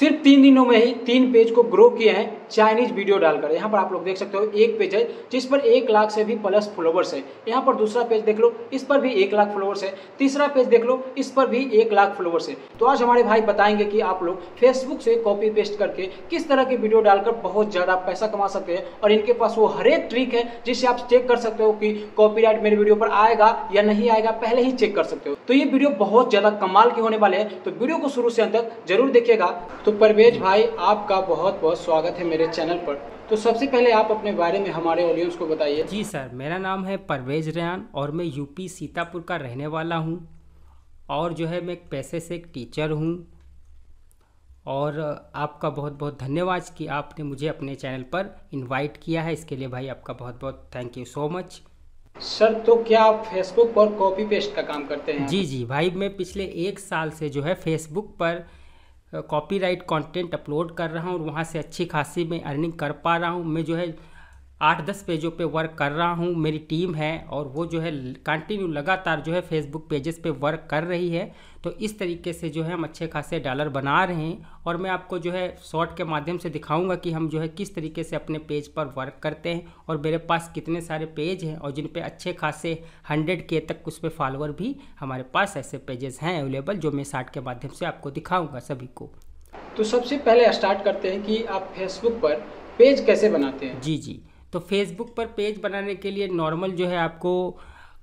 सिर्फ तीन दिनों में ही तीन पेज को ग्रो किए हैं चाइनीज वीडियो डालकर यहाँ पर आप लोग देख सकते हो एक पेज है जिस पर एक लाख से भी प्लस फॉलोवर्स है यहाँ पर दूसरा पेज देख लो इस पर भी एक लाख फॉलोवर्स है तीसरा पेज देख लो इस पर भी एक लाख फॉलोवर्स है तो आज हमारे भाई बताएंगे कि आप लोग फेसबुक से कॉपी पेस्ट करके किस तरह की वीडियो डालकर बहुत ज़्यादा पैसा कमा सकते हैं और इनके पास वो हर एक ट्रिक है जिससे आप चेक कर सकते हो कि राइट मेरे वीडियो पर आएगा या नहीं आएगा पहले ही चेक कर सकते हो तो ये वीडियो बहुत ज़्यादा कमाल के होने वाले हैं तो वीडियो को शुरू से अंत तक जरूर देखिएगा तो तो परवेज भाई आपका बहुत बहुत स्वागत है मेरे चैनल पर तो सबसे पहले आप अपने बारे में हमारे ऑडियंस को बताइए जी सर मेरा नाम है परवेज रेहान और मैं यूपी सीतापुर का रहने वाला हूँ और जो है मैं एक पैसे से एक टीचर हूँ और आपका बहुत बहुत धन्यवाद कि आपने मुझे अपने चैनल पर इनवाइट किया है इसके लिए भाई आपका बहुत बहुत thank you so much sir तो क्या आप फेसबुक पर कॉपी पेस्ट का काम करते हैं जी जी भाई मैं पिछले एक साल से जो है फेसबुक पर कॉपीराइट कंटेंट अपलोड कर रहा हूँ और वहाँ से अच्छी खासी मैं अर्निंग कर पा रहा हूँ मैं जो है आठ दस पेजों पे वर्क कर रहा हूँ मेरी टीम है और वो जो है कंटिन्यू लगातार जो है फेसबुक पेजेस पे वर्क कर रही है तो इस तरीके से जो है हम अच्छे खासे डॉलर बना रहे हैं और मैं आपको जो है शॉर्ट के माध्यम से दिखाऊंगा कि हम जो है किस तरीके से अपने पेज पर वर्क करते हैं और मेरे पास कितने सारे पेज हैं और जिन पर अच्छे खासे हंड्रेड के तक उस पर फॉलोअर भी हमारे पास ऐसे पेजेस हैं अवेलेबल जो मैं शॉर्ट के माध्यम से आपको दिखाऊँगा सभी को तो सबसे पहले स्टार्ट करते हैं कि आप फेसबुक पर पेज कैसे बनाते हैं जी जी तो फेसबुक पर पेज बनाने के लिए नॉर्मल जो है आपको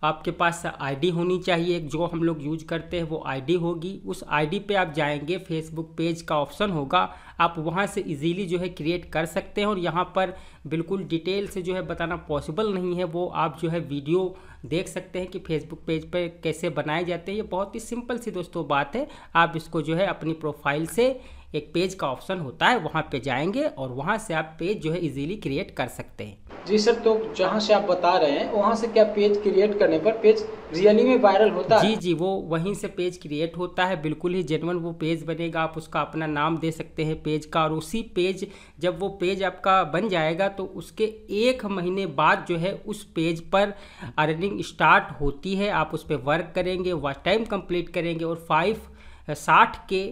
आपके पास आईडी होनी चाहिए जो हम लोग यूज करते हैं वो आईडी होगी उस आईडी पे आप जाएंगे फेसबुक पेज का ऑप्शन होगा आप वहाँ से इजीली जो है क्रिएट कर सकते हैं और यहाँ पर बिल्कुल डिटेल से जो है बताना पॉसिबल नहीं है वो आप जो है वीडियो देख सकते हैं कि फेसबुक पेज पर कैसे बनाए जाते हैं ये बहुत ही सिंपल सी दोस्तों बात है आप इसको जो है अपनी प्रोफाइल से एक पेज का ऑप्शन होता है वहाँ पे जाएंगे और वहाँ से आप पेज जो है इजीली क्रिएट कर सकते हैं जी सर तो जहाँ से आप बता रहे हैं वहाँ से क्या पेज क्रिएट करने पर पेज रियली में वायरल होता जी है जी जी वो वहीं से पेज क्रिएट होता है बिल्कुल ही जेनवन वो पेज बनेगा आप उसका अपना नाम दे सकते हैं पेज का और उसी पेज जब वो पेज आपका बन जाएगा तो उसके एक महीने बाद जो है उस पेज पर अर्निंग स्टार्ट होती है आप उस पर वर्क करेंगे टाइम कंप्लीट करेंगे और फाइव साठ के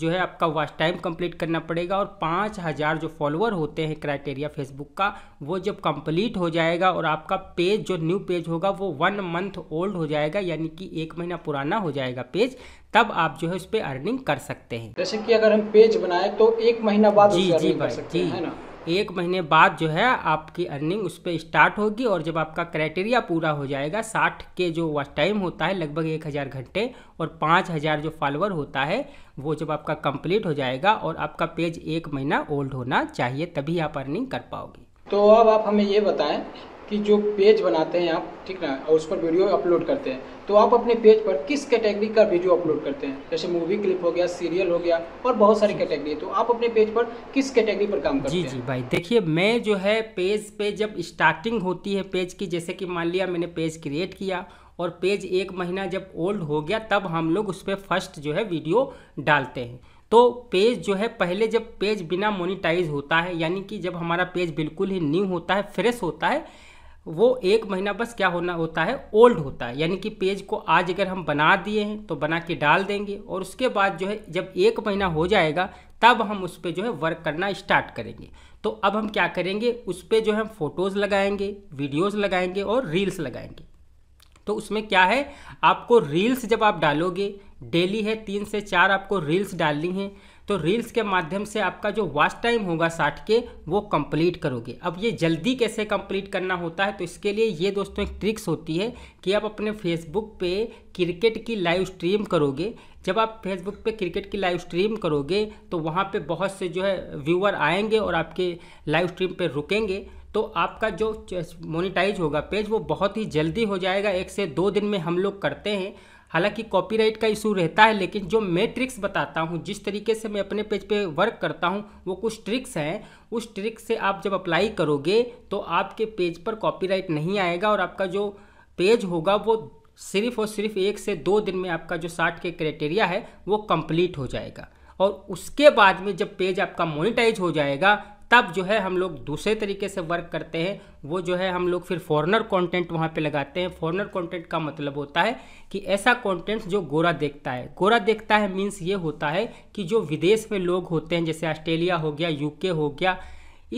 जो है आपका वॉच टाइम कंप्लीट करना पड़ेगा और पाँच हज़ार जो फॉलोअर होते हैं क्राइटेरिया फेसबुक का वो जब कंप्लीट हो जाएगा और आपका पेज जो न्यू पेज होगा वो वन मंथ ओल्ड हो जाएगा यानी कि एक महीना पुराना हो जाएगा पेज तब आप जो है उस पर अर्निंग कर सकते हैं जैसे कि अगर हम पेज बनाए तो एक महीना बाद जी जी भाई जी ना एक महीने बाद जो है आपकी अर्निंग उस पर स्टार्ट होगी और जब आपका क्राइटेरिया पूरा हो जाएगा साठ के जो वॉच टाइम होता है लगभग एक हज़ार घंटे और पाँच हज़ार जो फॉलोअर होता है वो जब आपका कंप्लीट हो जाएगा और आपका पेज एक महीना ओल्ड होना चाहिए तभी आप अर्निंग कर पाओगे तो अब आप हमें ये बताएं कि जो पेज बनाते हैं आप ठीक ना और उस पर वीडियो अपलोड करते हैं तो आप अपने पेज पर किस कैटेगरी का वीडियो अपलोड करते हैं जैसे मूवी क्लिप हो गया सीरियल हो गया और बहुत सारी कैटेगरी तो आप अपने पेज पर किस कैटेगरी पर काम करते जी, हैं जी जी भाई देखिए मैं जो है पेज पे जब स्टार्टिंग होती है पेज की जैसे कि मान लिया मैंने पेज क्रिएट किया और पेज एक महीना जब ओल्ड हो गया तब हम लोग उस पर फर्स्ट जो है वीडियो डालते हैं तो पेज जो है पहले जब पेज बिना मोनिटाइज होता है यानी कि जब हमारा पेज बिल्कुल ही न्यू होता है फ्रेश होता है वो एक महीना बस क्या होना होता है ओल्ड होता है यानी कि पेज को आज अगर हम बना दिए हैं तो बना के डाल देंगे और उसके बाद जो है जब एक महीना हो जाएगा तब हम उस पर जो है वर्क करना स्टार्ट करेंगे तो अब हम क्या करेंगे उस पर जो है हम फ़ोटोज़ लगाएंगे वीडियोज़ लगाएंगे और रील्स लगाएंगे तो उसमें क्या है आपको रील्स जब आप डालोगे डेली है तीन से चार आपको रील्स डालनी है तो रील्स के माध्यम से आपका जो वॉच टाइम होगा साठ के वो कंप्लीट करोगे अब ये जल्दी कैसे कंप्लीट करना होता है तो इसके लिए ये दोस्तों एक ट्रिक्स होती है कि आप अपने फेसबुक पे क्रिकेट की लाइव स्ट्रीम करोगे जब आप फेसबुक पे क्रिकेट की लाइव स्ट्रीम करोगे तो वहाँ पे बहुत से जो है व्यूअर आएंगे और आपके लाइव स्ट्रीम पर रुकेंगे तो आपका जो मोनिटाइज होगा पेज वो बहुत ही जल्दी हो जाएगा एक से दो दिन में हम लोग करते हैं हालांकि कॉपीराइट का इशू रहता है लेकिन जो मैं ट्रिक्स बताता हूँ जिस तरीके से मैं अपने पेज पे वर्क करता हूँ वो कुछ ट्रिक्स हैं उस ट्रिक्स से आप जब अप्लाई करोगे तो आपके पेज पर कॉपीराइट नहीं आएगा और आपका जो पेज होगा वो सिर्फ और सिर्फ एक से दो दिन में आपका जो साठ के क्राइटेरिया है वो कम्प्लीट हो जाएगा और उसके बाद में जब पेज आपका मोनिटाइज हो जाएगा तब जो है हम लोग दूसरे तरीके से वर्क करते हैं वो जो है हम लोग फिर फॉरनर कंटेंट वहाँ पे लगाते हैं फॉरनर कंटेंट का मतलब होता है कि ऐसा कंटेंट जो गोरा देखता है गोरा देखता है मीन्स ये होता है कि जो विदेश में लोग होते हैं जैसे ऑस्ट्रेलिया हो गया यूके हो गया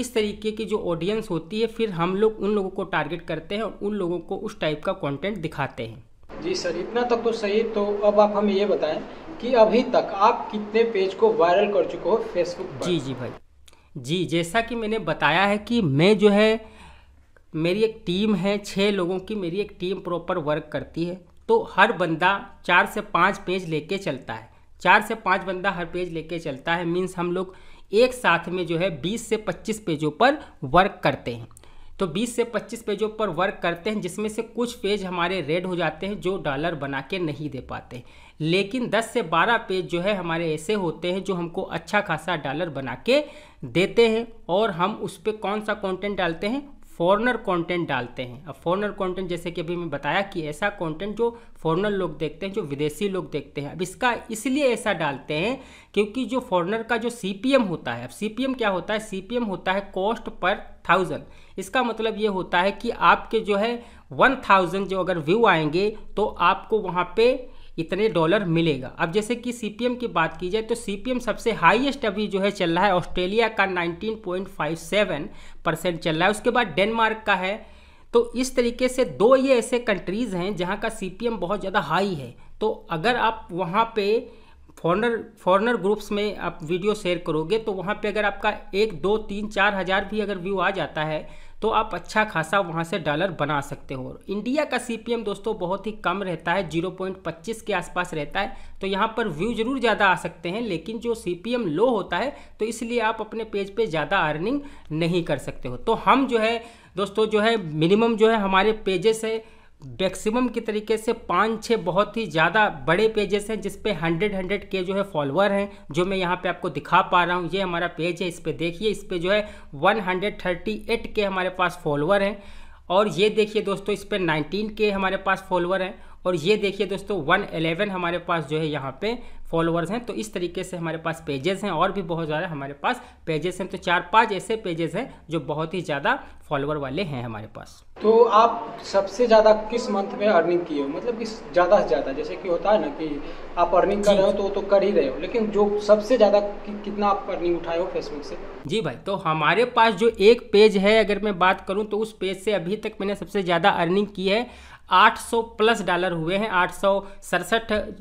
इस तरीके की जो ऑडियंस होती है फिर हम लोग उन लोगों को टारगेट करते हैं और उन लोगों को उस टाइप का कॉन्टेंट दिखाते हैं जी सर इतना तक तो सही तो अब आप हमें ये बताएं कि अभी तक आप कितने पेज को वायरल कर चुके हो फेसबुक जी जी भाई जी जैसा कि मैंने बताया है कि मैं जो है मेरी एक टीम है छः लोगों की मेरी एक टीम प्रॉपर वर्क करती है तो हर बंदा चार से पाँच पेज लेके चलता है चार से पाँच बंदा हर पेज लेके चलता है मीन्स हम लोग एक साथ में जो है बीस से पच्चीस पेजों पर वर्क करते हैं तो 20 से 25 पेजों पर वर्क करते हैं जिसमें से कुछ पेज हमारे रेड हो जाते हैं जो डॉलर बना के नहीं दे पाते लेकिन 10 से 12 पेज जो है हमारे ऐसे होते हैं जो हमको अच्छा खासा डॉलर बना के देते हैं और हम उस पर कौन सा कंटेंट डालते हैं फॉरनर कंटेंट डालते हैं अब फॉरनर कंटेंट जैसे कि अभी मैं बताया कि ऐसा कंटेंट जो फॉरनर लोग देखते हैं जो विदेशी लोग देखते हैं अब इसका इसलिए ऐसा डालते हैं क्योंकि जो फॉरनर का जो सी होता है अब सी क्या होता है सी होता है कॉस्ट पर थाउजेंड इसका मतलब ये होता है कि आपके जो है वन थाउजेंड जो अगर व्यू आएंगे तो आपको वहाँ पर इतने डॉलर मिलेगा अब जैसे कि सीपीएम की बात की जाए तो सीपीएम सबसे हाईएस्ट अभी जो है चल रहा है ऑस्ट्रेलिया का 19.57 परसेंट चल रहा है उसके बाद डेनमार्क का है तो इस तरीके से दो ये ऐसे कंट्रीज़ हैं जहाँ का सी बहुत ज़्यादा हाई है तो अगर आप वहाँ पे फॉरनर फॉरनर ग्रुप्स में आप वीडियो शेयर करोगे तो वहाँ पे अगर आपका एक दो तीन चार हज़ार भी अगर व्यू आ जाता है तो आप अच्छा खासा वहाँ से डॉलर बना सकते हो इंडिया का सीपीएम दोस्तों बहुत ही कम रहता है 0.25 के आसपास रहता है तो यहाँ पर व्यू जरूर ज़्यादा आ सकते हैं लेकिन जो सीपीएम लो होता है तो इसलिए आप अपने पेज पे ज़्यादा अर्निंग नहीं कर सकते हो तो हम जो है दोस्तों जो है मिनिमम जो है हमारे पेजेस है मैक्सिमम के तरीके से पाँच छः बहुत ही ज़्यादा बड़े पेजेस हैं जिसपे हंड्रेड हंड्रेड के जो है फॉलोअर हैं जो मैं यहाँ पे आपको दिखा पा रहा हूँ ये हमारा पेज है इस पर देखिए इस पर जो है वन हंड्रेड थर्टी एट के हमारे पास फॉलोअर हैं और ये देखिए दोस्तों इस पर नाइनटीन के हमारे पास फॉलोअर हैं और ये देखिए दोस्तों 111 हमारे पास जो है यहाँ पे फॉलोअर्स हैं तो इस तरीके से हमारे पास पेजेस हैं और भी बहुत ज़्यादा हमारे पास पेजेस हैं तो चार पांच ऐसे पेजेस हैं जो बहुत ही ज़्यादा फॉलोअर वाले हैं हमारे पास तो आप सबसे ज़्यादा किस मंथ में अर्निंग किए हो मतलब कि ज़्यादा से ज़्यादा जैसे कि होता है ना कि आप अर्निंग कर रहे हो तो तो कर ही रहे हो लेकिन जो सबसे ज़्यादा कि, कितना आप अर्निंग उठाए हो फेसबुक से जी भाई तो हमारे पास जो एक पेज है अगर मैं बात करूँ तो उस पेज से अभी तक मैंने सबसे ज़्यादा अर्निंग की है 800 प्लस डॉलर हुए हैं आठ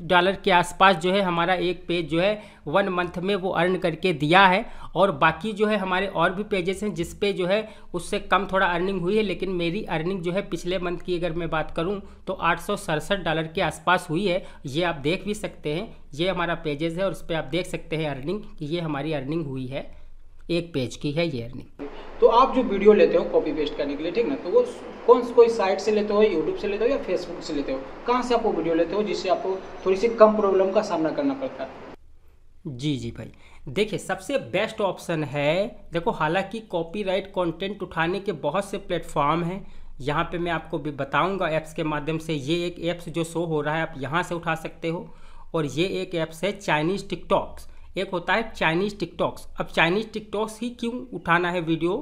डॉलर के आसपास जो है हमारा एक पेज जो है वन मंथ में वो अर्न करके दिया है और बाकी जो है हमारे और भी पेजेस हैं जिस पे जो है उससे कम थोड़ा अर्निंग हुई है लेकिन मेरी अर्निंग जो है पिछले मंथ की अगर मैं बात करूं तो आठ डॉलर के आसपास हुई है ये आप देख भी सकते हैं ये हमारा पेजेस है और उस पर आप देख सकते हैं अर्निंग कि ये हमारी अर्निंग हुई है एक पेज की है ये अर्निंग तो आप जो वीडियो लेते हो कॉपी पेस्ट करने के लिए ठीक ना तो वो कौन कोई साइट से लेते हो यूट्यूब से लेते हो या फेसबुक से लेते हो कहाँ से आप वो वीडियो लेते हो जिससे आपको थोड़ी सी कम प्रॉब्लम का सामना करना पड़ता है जी जी भाई देखिए सबसे बेस्ट ऑप्शन है देखो हालांकि कॉपीराइट कंटेंट उठाने के बहुत से प्लेटफॉर्म हैं यहाँ पे मैं आपको भी बताऊंगा ऐप्स के माध्यम से ये एक ऐप्स जो शो हो रहा है आप यहाँ से उठा सकते हो और ये एक ऐप्स है चाइनीज़ टिकटॉक्स एक होता है चाइनीज़ टिकटॉक्स अब चाइनीज़ टिकटॉक्स ही क्यों उठाना है वीडियो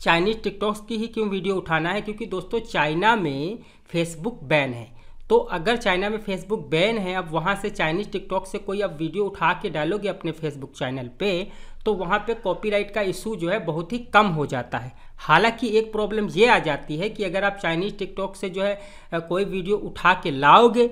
चाइनीज़ टिकटॉक्स की ही क्यों वीडियो उठाना है क्योंकि दोस्तों चाइना में फेसबुक बैन है तो अगर चाइना में फेसबुक बैन है अब वहाँ से चाइनीज़ टिकटॉक से कोई अब वीडियो उठा के डालोगे अपने फेसबुक चैनल पे तो वहाँ पे कॉपीराइट का इशू जो है बहुत ही कम हो जाता है हालांकि एक प्रॉब्लम ये आ जाती है कि अगर आप चाइनीज़ टिकटॉक से जो है कोई वीडियो उठा के लाओगे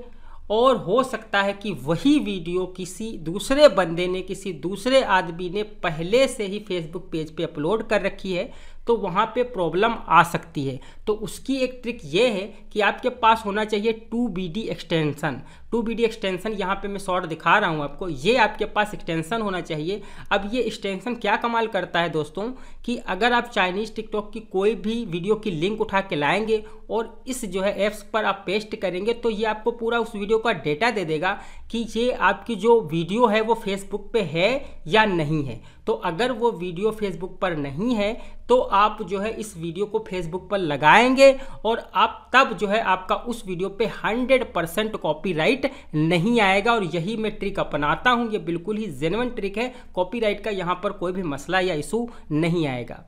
और हो सकता है कि वही वीडियो किसी दूसरे बंदे ने किसी दूसरे आदमी ने पहले से ही फेसबुक पेज पे अपलोड कर रखी है तो वहाँ पे प्रॉब्लम आ सकती है तो उसकी एक ट्रिक ये है कि आपके पास होना चाहिए two B D extension two B D extension यहाँ पे मैं शॉर्ट दिखा रहा हूँ आपको ये आपके पास एक्सटेंसन होना चाहिए अब ये एक्सटेंसन क्या कमाल करता है दोस्तों कि अगर आप चाइनीज़ टिकटॉक की कोई भी वीडियो की लिंक उठा के लाएंगे और इस जो है ऐप्स पर आप पेस्ट करेंगे तो ये आपको पूरा उस वीडियो का डेटा दे देगा कि ये आपकी जो वीडियो है वो फेसबुक पे है या नहीं है तो अगर वो वीडियो फेसबुक पर नहीं है तो आप जो है इस वीडियो को फेसबुक पर लगाएंगे और आप तब जो है आपका उस वीडियो पे 100 परसेंट कॉपीराइट नहीं आएगा और यही मैं ट्रिक अपनाता हूँ ये बिल्कुल ही जेनवन ट्रिक है कॉपीराइट का यहाँ पर कोई भी मसला या इशू नहीं आएगा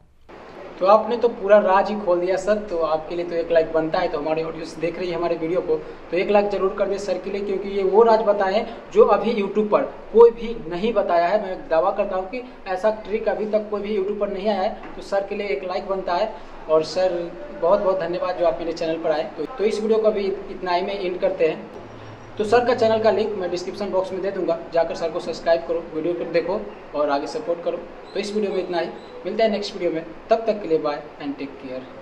तो आपने तो पूरा राज ही खोल दिया सर तो आपके लिए तो एक लाइक बनता है तो हमारे ऑडियंस देख रही है हमारे वीडियो को तो एक लाइक जरूर कर दे सर के लिए क्योंकि ये वो राज बताए हैं जो अभी यूट्यूब पर कोई भी नहीं बताया है मैं दावा करता हूँ कि ऐसा ट्रिक अभी तक कोई भी यूट्यूब पर नहीं आया है तो सर के लिए एक लाइक बनता है और सर बहुत बहुत धन्यवाद जो आप मेरे चैनल पर आए तो, तो इस वीडियो को अभी इतना ही में एंड करते हैं तो सर का चैनल का लिंक मैं डिस्क्रिप्शन बॉक्स में दे दूंगा जाकर सर को सब्सक्राइब करो वीडियो को देखो और आगे सपोर्ट करो तो इस वीडियो में इतना ही मिलता है नेक्स्ट वीडियो में तब तक के लिए बाय एंड टेक केयर